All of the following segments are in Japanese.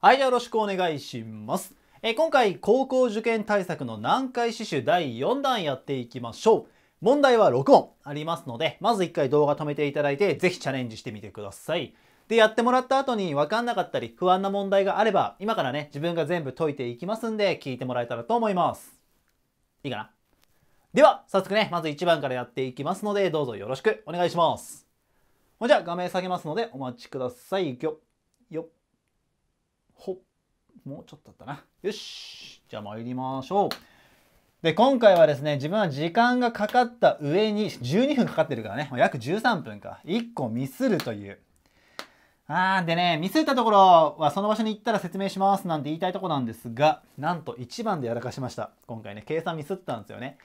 はい、よろしくお願いします。え今回、高校受験対策の難解刺繍第4弾やっていきましょう。問題は6問ありますので、まず1回動画止めていただいて、ぜひチャレンジしてみてください。で、やってもらった後に分かんなかったり、不安な問題があれば、今からね、自分が全部解いていきますんで、聞いてもらえたらと思います。いいかなでは、早速ね、まず1番からやっていきますので、どうぞよろしくお願いします。じゃあ、画面下げますので、お待ちください。ほっもうちょっとだったなよしじゃあ参りましょうで今回はですね自分は時間がかかった上に12分かかってるからね約13分か1個ミスるというあーでねミスったところはその場所に行ったら説明しますなんて言いたいとこなんですがなんと1番でやらかしました今回ね計算ミスったんですよね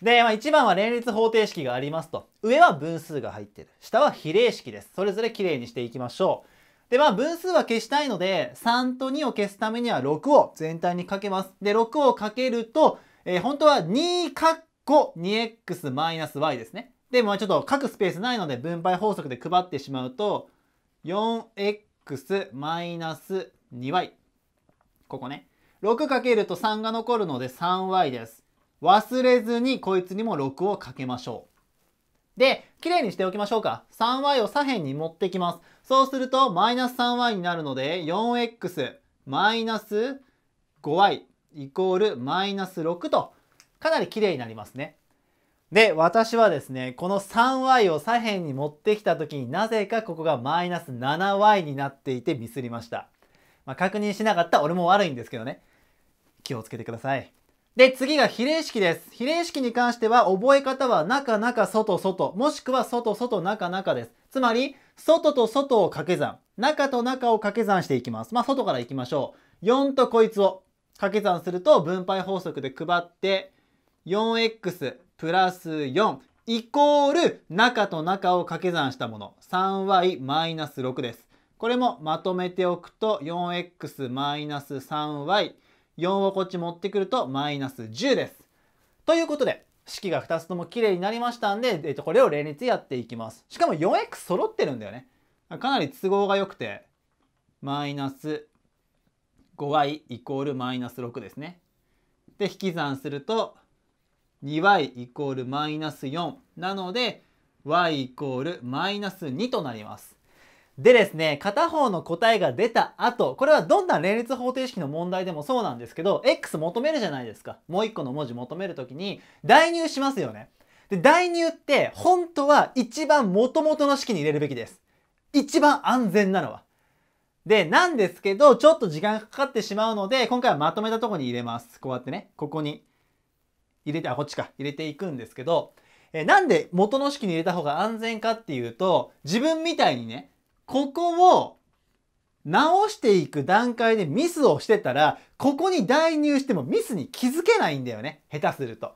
で、まあ、1番は連立方程式がありますと上は分数が入ってる下は比例式ですそれぞれきれいにしていきましょうで、まあ分数は消したいので、3と2を消すためには6を全体にかけます。で、6をかけると、えー、本当は2かっこ 2x-y ですね。で、まあちょっと書くスペースないので分配法則で配ってしまうと、4x-2y。ここね。6かけると3が残るので 3y です。忘れずにこいつにも6をかけましょう。で、綺麗にしておきましょうか。3y を左辺に持ってきます。そうすると、マイナス 3y になるので、4x マイナス 5y イコールマイナス6と、かなり綺麗になりますね。で、私はですね、この 3y を左辺に持ってきたときになぜかここがマイナス 7y になっていてミスりました。まあ、確認しなかった俺も悪いんですけどね。気をつけてください。で、次が比例式です。比例式に関しては覚え方は中中外外、もしくは外外中中です。つまり、外と外を掛け算、中と中を掛け算していきます。まあ、外からいきましょう。4とこいつを掛け算すると分配法則で配って、4x プラス4イコール中と中を掛け算したもの 3y マイナス6です。これもまとめておくと 4x マイナス 3y 4をこっち持ってくるとマイナス10です。ということで、式が2つとも綺麗になりましたんで、えっと、これを連立やっていきます。しかも 4x 揃ってるんだよね。かなり都合が良くて、マイナス 5y イコールマイナス6ですね。で、引き算すると、2y イコールマイナス4なので、y イコールマイナス2となります。でですね、片方の答えが出た後、これはどんな連立方程式の問題でもそうなんですけど、x 求めるじゃないですか。もう1個の文字求める時に、代入しますよね。で、代入って、本当は一番元々の式に入れるべきです。一番安全なのは。で、なんですけど、ちょっと時間がかかってしまうので、今回はまとめたとこに入れます。こうやってね、ここに入れて、あ、こっちか、入れていくんですけど、えなんで元の式に入れた方が安全かっていうと、自分みたいにね、ここを直していく段階でミスをしてたら、ここに代入してもミスに気づけないんだよね。下手すると。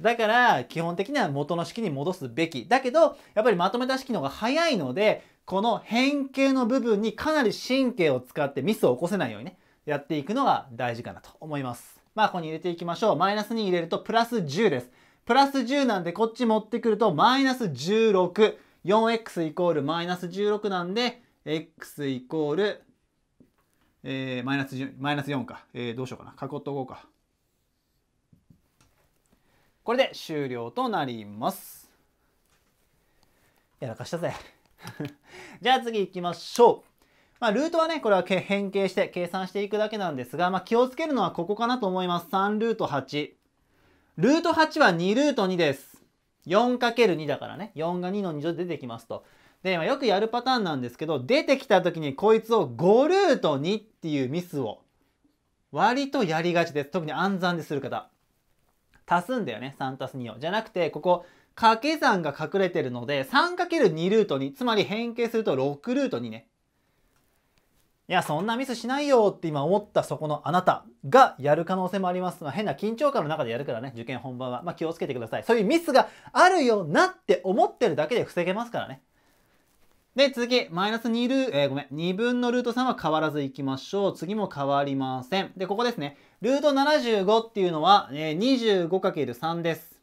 だから、基本的には元の式に戻すべき。だけど、やっぱりまとめた式の方が早いので、この変形の部分にかなり神経を使ってミスを起こせないようにね、やっていくのが大事かなと思います。まあ、ここに入れていきましょう。マイナスに入れるとプラス10です。プラス10なんでこっち持ってくるとマイナス16。4x イコールマイナス16なんで、x イコール、えー、マイナスマイナス4か、えー、どうしようかな。囲っとこうか。これで終了となります。やらかしたぜ。じゃあ次行きましょう。まあ、ルートはね、これは変形して計算していくだけなんですが、まあ、気をつけるのはここかなと思います。3ルート8。ルート8は2ルート2です。4×2 だからね4が2の2乗で出てきますと。で、まあ、よくやるパターンなんですけど出てきた時にこいつを5ルート2っていうミスを割とやりがちです特に暗算でする方足すんだよね3 2をじゃなくてここ掛け算が隠れてるので 3×2 ルート2つまり変形すると6ルート2ねいや、そんなミスしないよって今思ったそこのあなたがやる可能性もあります。まあ、変な緊張感の中でやるからね、受験本番は。まあ、気をつけてください。そういうミスがあるよなって思ってるだけで防げますからね。で、続き、マイナス2ルー、えー、ごめん、2分のルート3は変わらずいきましょう。次も変わりません。で、ここですね。ルート75っていうのは、えー、25×3 です。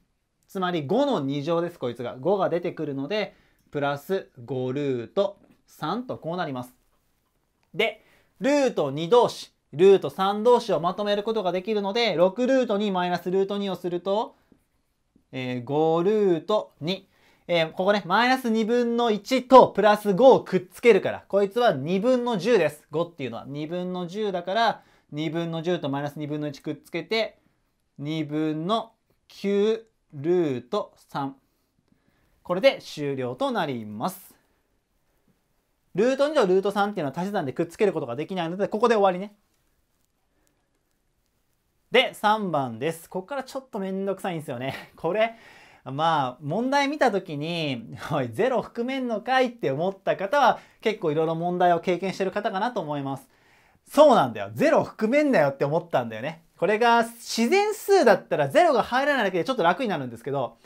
つまり5の2乗です、こいつが。5が出てくるので、プラス5ルート3とこうなります。で、ルート2同士、ルート3同士をまとめることができるので、6ルート2マイナスルート2をすると、えー、5ルート2。えー、ここね、マイナス2分の1とプラス5をくっつけるから、こいつは2分の10です。5っていうのは2分の10だから、2分の10とマイナス2分の1くっつけて、2分の9ルート3。これで終了となります。ルート2とルート3っていうのは足し算でくっつけることができないので、ここで終わりね。で、3番です。ここからちょっとめんどくさいんですよね。これ、まあ、問題見た時に、おい、ゼロ含めんのかいって思った方は、結構いろいろ問題を経験してる方かなと思います。そうなんだよ。ゼロ含めんなよって思ったんだよね。これが自然数だったらゼロが入らないだけでちょっと楽になるんですけど、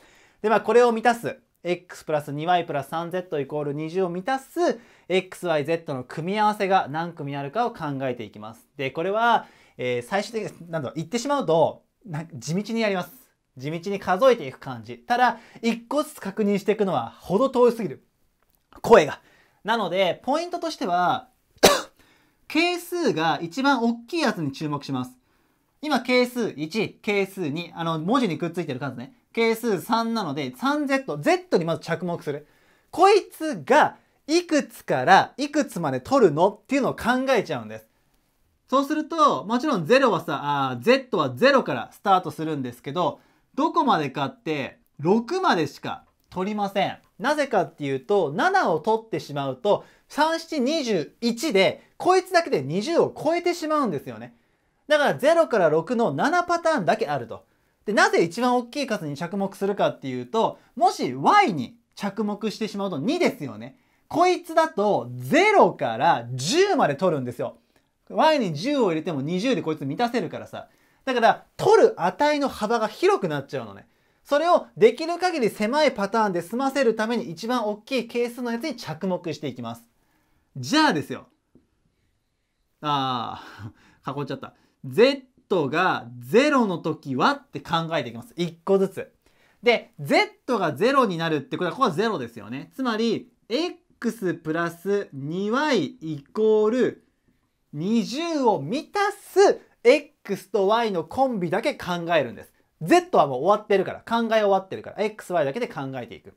で、まあこれを満たす。x プラス 2y プラス 3z イコール20を満たす xyz の組み合わせが何組あるかを考えていきます。で、これは、えー、最終的に、なんだろう、言ってしまうと、な地道にやります。地道に数えていく感じ。ただ、一個ずつ確認していくのは程ど遠すぎる。声が。なので、ポイントとしては、係数が一番大きいやつに注目します。今、係数1、係数2、あの、文字にくっついてる数ね。係数3なので 3Z、Z にまず着目する。こいつがいくつからいくつまで取るのっていうのを考えちゃうんです。そうすると、もちろん0はさ、あ Z は0からスタートするんですけど、どこまでかって6までしか取りません。なぜかっていうと、7を取ってしまうと、3721で、こいつだけで20を超えてしまうんですよね。だから0から6の7パターンだけあると。で、なぜ一番大きい数に着目するかっていうと、もし y に着目してしまうと2ですよね。こいつだと0から10まで取るんですよ。y に10を入れても20でこいつ満たせるからさ。だから、取る値の幅が広くなっちゃうのね。それをできる限り狭いパターンで済ませるために一番大きい係数のやつに着目していきます。じゃあですよ。ああ、囲っちゃった。絶 z が0の時はって考えていきます。1個ずつ。で、z が0になるってことは、ここは0ですよね。つまり、x プラス 2y イコール20を満たす x と y のコンビだけ考えるんです。z はもう終わってるから、考え終わってるから、xy だけで考えていく。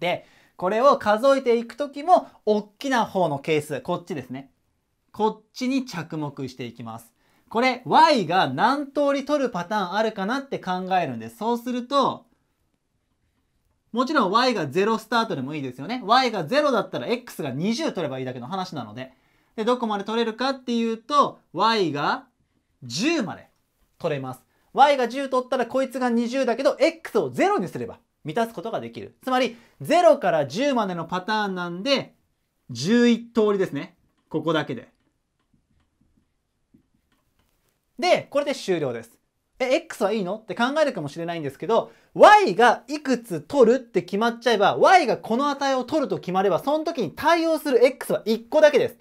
で、これを数えていく時も、大きな方の係数、こっちですね。こっちに着目していきます。これ y が何通り取るパターンあるかなって考えるんです。そうすると、もちろん y が0スタートでもいいですよね。y が0だったら x が20取ればいいだけの話なので。で、どこまで取れるかっていうと、y が10まで取れます。y が10取ったらこいつが20だけど、x を0にすれば満たすことができる。つまり、0から10までのパターンなんで、11通りですね。ここだけで。で、これで終了です。え、X はいいのって考えるかもしれないんですけど、Y がいくつ取るって決まっちゃえば、Y がこの値を取ると決まれば、その時に対応する X は1個だけです。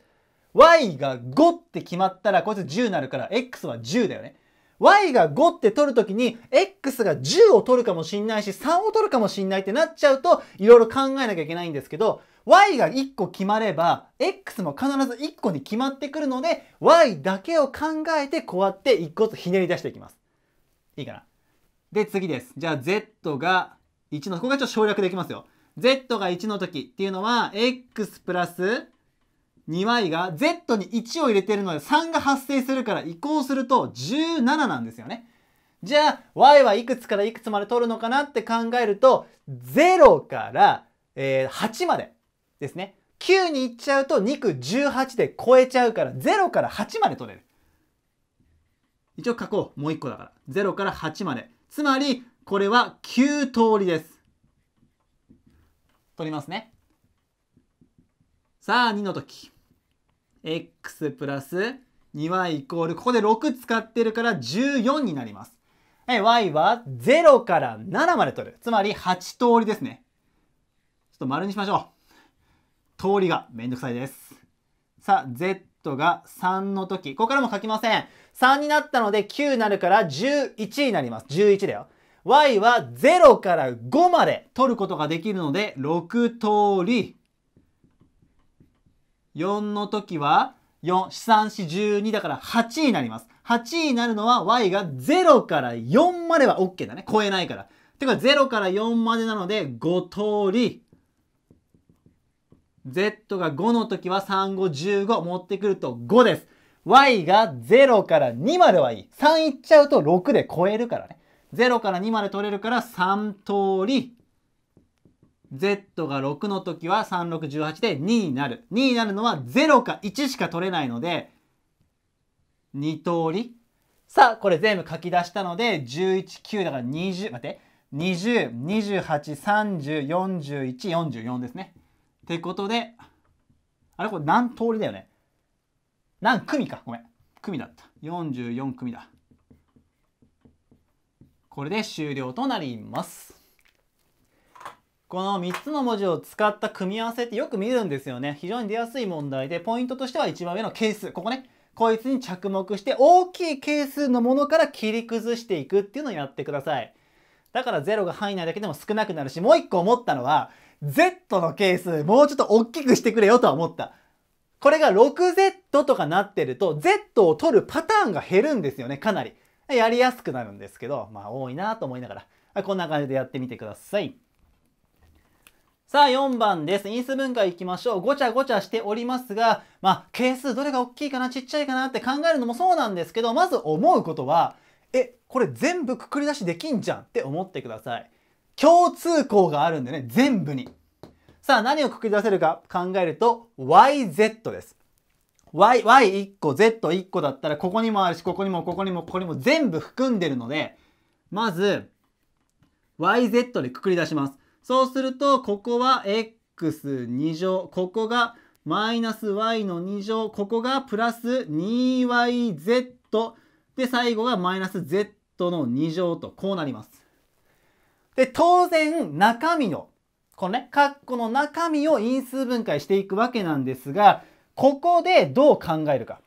Y が5って決まったら、こいつ10になるから、X は10だよね。Y が5って取るときに、X が10を取るかもしんないし、3を取るかもしんないってなっちゃうと、いろいろ考えなきゃいけないんですけど、y が1個決まれば x も必ず1個に決まってくるので y だけを考えてこうやって1個ずつひねり出していきます。いいかなで次です。じゃあ z が1のここがちょっと省略できますよ。z が1の時っていうのは x プラス 2y が z に1を入れてるので3が発生するから移行すると17なんですよね。じゃあ y はいくつからいくつまで取るのかなって考えると0から、えー、8までですね。9に行っちゃうと2区18で超えちゃうから0から8まで取れる。一応書こう。もう一個だから。0から8まで。つまり、これは9通りです。取りますね。さあ、2の時。x プラス 2y イコール、ここで6使ってるから14になります。y は0から7まで取る。つまり8通りですね。ちょっと丸にしましょう。通りがめんどくさいです。さあ、Z が3の時、ここからも書きません。3になったので9になるから11になります。11だよ。y は0から5まで取ることができるので6通り。4の時は4、4、3、4、12だから8になります。8になるのは y が0から4までは OK だね。超えないから。てか0から4までなので5通り。Z が5の時は3515持ってくると5です。y が0から2まではいい。3いっちゃうと6で超えるからね。0から2まで取れるから3通り z が6の時は3618で2になる2になるのは0か1しか取れないので2通りさあこれ全部書き出したので119だから20待って2028304144ですねってことで、あれこれ何通りだよね。何組か。ごめん。組だった。44組だ。これで終了となります。この3つの文字を使った組み合わせってよく見るんですよね。非常に出やすい問題で、ポイントとしては一番上の係数。ここね。こいつに着目して大きい係数のものから切り崩していくっていうのをやってください。だから0が範囲内だけでも少なくなるし、もう一個思ったのは、Z の係数、もうちょっと大きくしてくれよとは思った。これが 6Z とかなってると、Z を取るパターンが減るんですよね、かなり。やりやすくなるんですけど、まあ多いなと思いながら、こんな感じでやってみてください。さあ4番です。因数分解いきましょう。ごちゃごちゃしておりますが、まあ、係数どれが大きいかな、ちっちゃいかなって考えるのもそうなんですけど、まず思うことは、え、これ全部くくり出しできんじゃんって思ってください。共通項があるんでね、全部に。さあ、何をくくり出せるか考えると、YZ です。Y、Y1 個、Z1 個だったら、ここにもあるし、ここにも、ここにも、ここにも全部含んでるので、まず、YZ でくくり出します。そうすると、ここは X2 乗、ここがマイナス Y の2乗、ここがプラス 2YZ、で、最後がマイナス Z の2乗と、こうなります。で、当然、中身の、このね、括弧の中身を因数分解していくわけなんですが、ここでどう考えるか。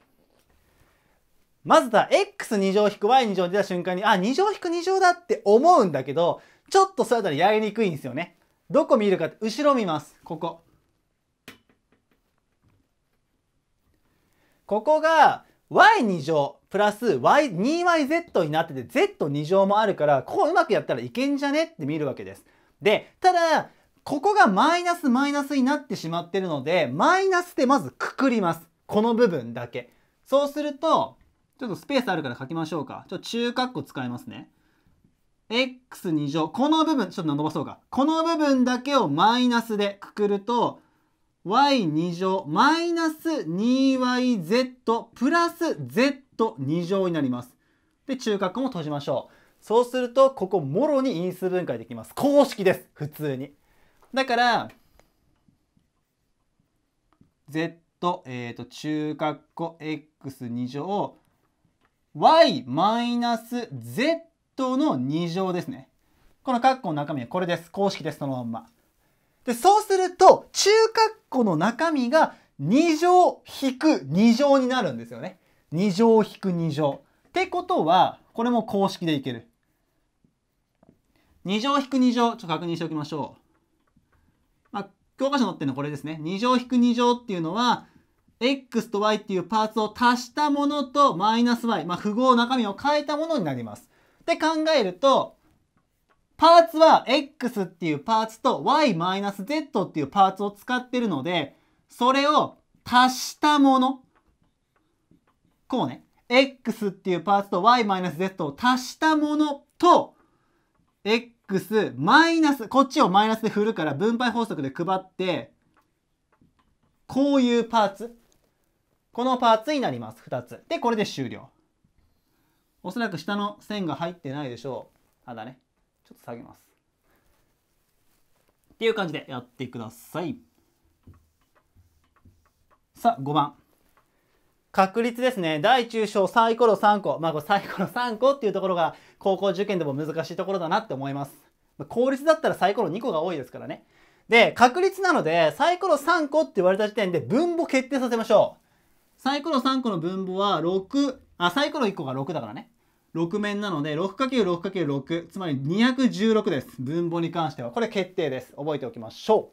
まずだ、x2 乗引く y2 乗出た瞬間に、あ、2乗引く2乗だって思うんだけど、ちょっとそれだらやりにくいんですよね。どこ見るかって、後ろ見ます。ここ。ここが y2 乗プラス y、2yz になってて z2 乗もあるから、ここうまくやったらいけんじゃねって見るわけです。で、ただ、ここがマイナスマイナスになってしまってるので、マイナスでまずくくります。この部分だけ。そうすると、ちょっとスペースあるから書きましょうか。ちょっと中括弧使いますね。x2 乗。この部分、ちょっと伸ばそうか。この部分だけをマイナスでくくると、y2 乗マイナス 2yz プラス z と2乗になります。で、中核も閉じましょう。そうすると、ここ、もろに因数分解できます。公式です。普通に。だから、z、えっ、ー、と、中括弧 x2 乗、y マイナス z の2乗ですね。この括弧の中身はこれです。公式です。そのまんま。で、そうすると、中括弧の中身が2乗引く2乗になるんですよね。2乗引く2乗。ってことは、これも公式でいける。2乗引く2乗、ちょっと確認しておきましょう。まあ、教科書載ってるのこれですね。2乗引く2乗っていうのは、x と y っていうパーツを足したものとマイナス y、まあ、符号中身を変えたものになります。で考えると、パーツは x っていうパーツと y-z っていうパーツを使ってるので、それを足したもの、こうね x っていうパーツと y-z を足したものと x マイナスこっちをマイナスで振るから分配法則で配ってこういうパーツこのパーツになります2つでこれで終了おそらく下の線が入ってないでしょうただねちょっと下げますっていう感じでやってくださいさあ5番確率ですね。大中小サイコロ3個。まあ、これサイコロ3個っていうところが高校受験でも難しいところだなって思います。効率だったらサイコロ2個が多いですからね。で、確率なので、サイコロ3個って言われた時点で分母決定させましょう。サイコロ3個の分母は6、あ、サイコロ1個が6だからね。6面なので、6×6×6、つまり216です。分母に関しては。これ決定です。覚えておきましょ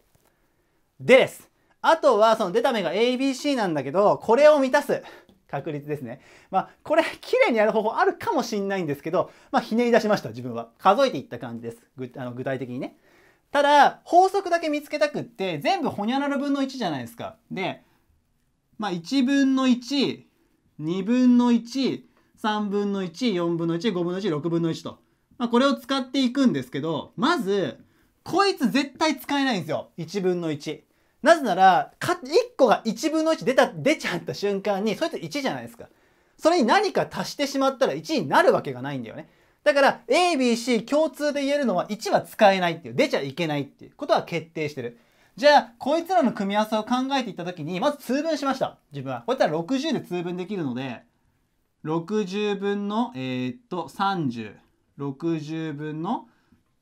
う。でです。あとはその出た目が ABC なんだけど、これを満たす。確率ですね。まあ、これ、綺麗にやる方法あるかもしんないんですけど、まあ、ひねり出しました、自分は。数えていった感じです。ぐあの具体的にね。ただ、法則だけ見つけたくって、全部ほにゃらら分の1じゃないですか。で、まあ、1分の1、2分の1、3分の1、4分の1、5分の1、6分の1と。まあ、これを使っていくんですけど、まず、こいつ絶対使えないんですよ。1分の1。なぜなら、か、1個が1分の1出た、出ちゃった瞬間に、それって1じゃないですか。それに何か足してしまったら1になるわけがないんだよね。だから、A、B、C 共通で言えるのは1は使えないっていう、出ちゃいけないっていうことは決定してる。じゃあ、こいつらの組み合わせを考えていったときに、まず通分しました。自分は。こうやったら60で通分できるので、60分の、えー、っと、30、60分の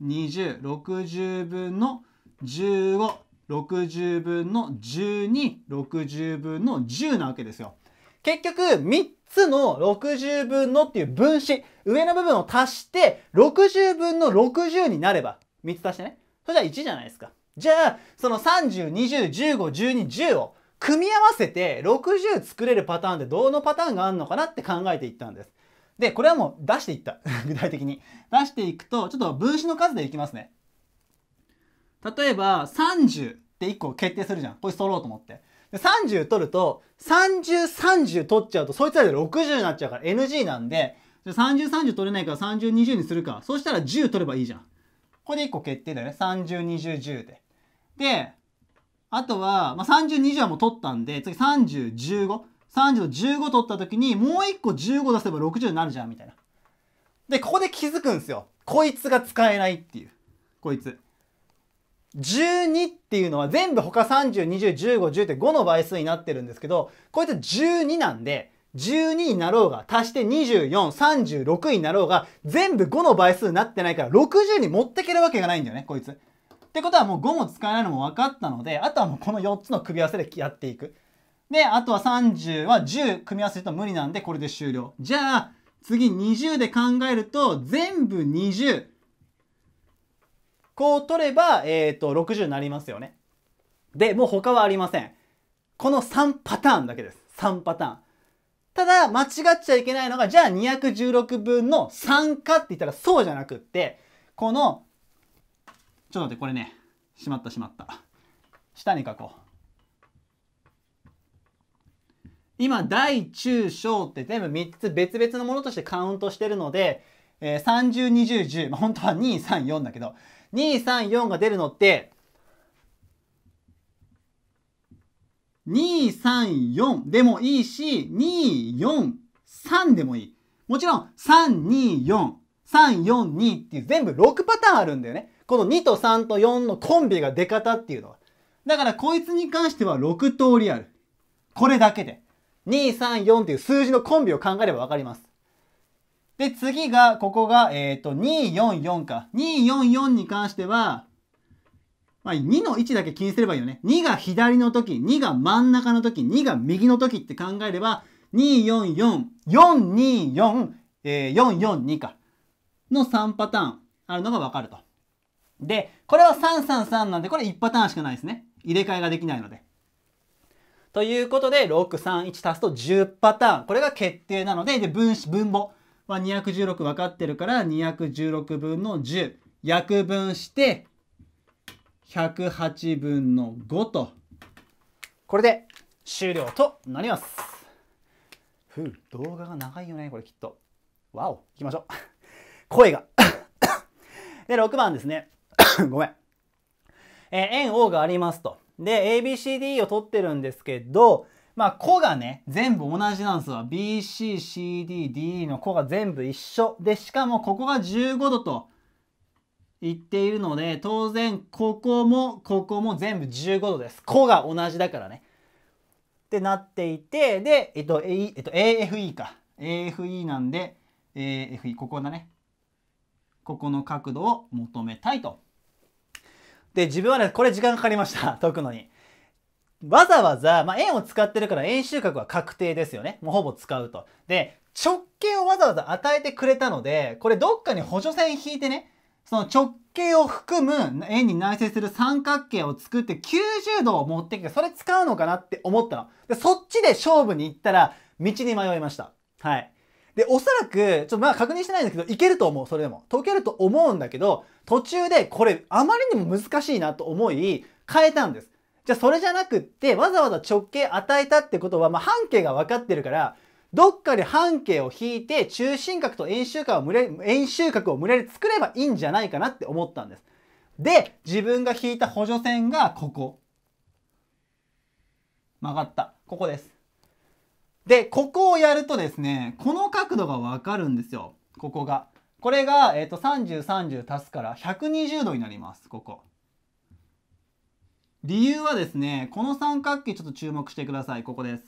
20、60分の15、60分の12、60分の10なわけですよ。結局、3つの60分のっていう分子、上の部分を足して、60分の60になれば、3つ足してね。それじゃあ1じゃないですか。じゃあ、その30、20、15、12、10を組み合わせて60作れるパターンでどのパターンがあるのかなって考えていったんです。で、これはもう出していった。具体的に。出していくと、ちょっと分子の数でいきますね。例えば30って1個決定するじゃんこいつ取ろうと思ってで30取ると3030取っちゃうとそいつらで60になっちゃうから NG なんで3030取れないから3020にするかそしたら10取ればいいじゃんこれで1個決定だよね302010でであとは、まあ、3020はもう取ったんで次3015 30と15取った時にもう1個15出せば60になるじゃんみたいなでここで気づくんですよこいつが使えないっていうこいつ12っていうのは全部他30、20、15、10って5の倍数になってるんですけど、こいつ12なんで、12になろうが、足して24、36になろうが、全部5の倍数になってないから、60に持ってけるわけがないんだよね、こいつ。ってことはもう5も使えないのも分かったので、あとはもうこの4つの組み合わせでやっていく。で、あとは30は10組み合わせると無理なんで、これで終了。じゃあ、次20で考えると、全部20。こう取れば、えっ、ー、と、60になりますよね。で、もう他はありません。この3パターンだけです。3パターン。ただ、間違っちゃいけないのが、じゃあ216分の3かって言ったらそうじゃなくって、この、ちょっと待って、これね、しまったしまった。下に書こう。今、大、中、小って全部3つ別々のものとしてカウントしてるので、えー、30、20、10、まあ、本当は2、3、4だけど、234が出るのって、234でもいいし、243でもいい。もちろん、324、342っていう全部6パターンあるんだよね。この2と3と4のコンビが出方っていうのは。だからこいつに関しては6通りある。これだけで。234っていう数字のコンビを考えればわかります。で、次が、ここが、えっ、ー、と、244か。244に関しては、まあ、2の位置だけ気にすればいいよね。2が左の時、2が真ん中の時、2が右の時って考えれば、244、424、えー、442か。の3パターンあるのがわかると。で、これは333なんで、これ1パターンしかないですね。入れ替えができないので。ということで、631足すと10パターン。これが決定なので、で分子、分母。まあ、216分かってるから216分の10約分して108分の5とこれで終了となりますふう動画が長いよねこれきっとわおいきましょう声が で6番ですね ごめん、え円 O がありますとで ABCD を取ってるんですけどまあ、個がね、全部同じなんですわ。BC、CD、DE の個が全部一緒。で、しかもここが15度と言っているので、当然、ここも、ここも全部15度です。個が同じだからね。ってなっていて、で、えっと、A えっと、AFE か。AFE なんで、AFE、ここだね。ここの角度を求めたいと。で、自分はね、これ時間かかりました。解くのに。わざわざ、まあ、円を使ってるから円収穫は確定ですよね。もうほぼ使うと。で、直径をわざわざ与えてくれたので、これどっかに補助線引いてね、その直径を含む円に内接する三角形を作って90度を持ってきて、それ使うのかなって思ったの。で、そっちで勝負に行ったら、道に迷いました。はい。で、おそらく、ちょっとまあ確認してないんだけど、いけると思う、それでも。解けると思うんだけど、途中でこれ、あまりにも難しいなと思い、変えたんです。じゃあそれじゃなくって、わざわざ直径与えたってことは、まあ、半径が分かってるから、どっかで半径を引いて、中心角と円周角を無理円周角を無理やり作ればいいんじゃないかなって思ったんです。で、自分が引いた補助線がここ。曲がった。ここです。で、ここをやるとですね、この角度がわかるんですよ。ここが。これが、えっ、ー、と、30、30足すから120度になります。ここ。理由はですねこの三角形ちょっと注目してくださいここです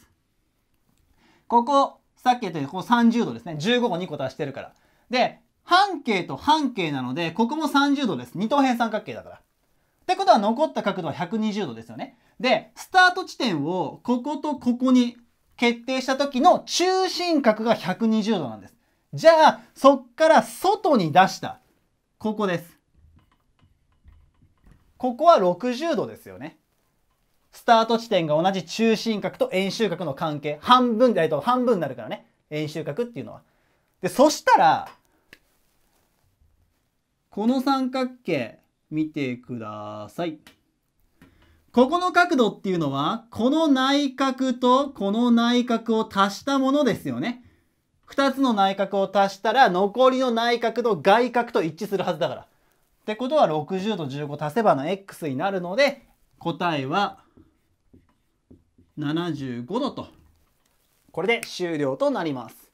ここさっき言ったようにここ30度ですね15を2個足してるからで半径と半径なのでここも30度です二等辺三角形だからってことは残った角度は120度ですよねでスタート地点をこことここに決定した時の中心角が120度なんですじゃあそっから外に出したここですここは60度ですよね。スタート地点が同じ中心角と円周角の関係。半分、えっと、半分になるからね。円周角っていうのは。で、そしたら、この三角形見てください。ここの角度っていうのは、この内角とこの内角を足したものですよね。二つの内角を足したら、残りの内角と外角と一致するはずだから。ってことは60と15足せばの x になるので答えは75度とこれで終了となります。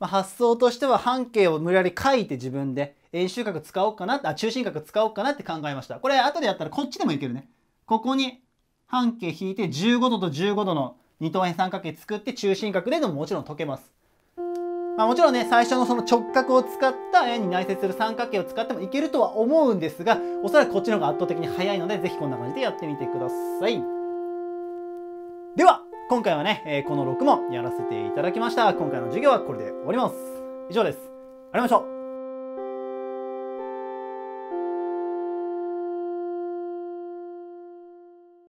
まあ、発想としては半径を無理やり書いて自分で円周角使おうかなあ中心角使おうかなって考えました。これ後でやったらこっちでもいけるね。ここに半径引いて15度と15度の二等辺三角形作って中心角ででももちろん解けます。まあ、もちろんね、最初のその直角を使った円に内接する三角形を使ってもいけるとは思うんですが、おそらくこっちの方が圧倒的に早いので、ぜひこんな感じでやってみてください。では、今回はね、えー、この6問やらせていただきました。今回の授業はこれで終わります。以上です。ありがとうございました。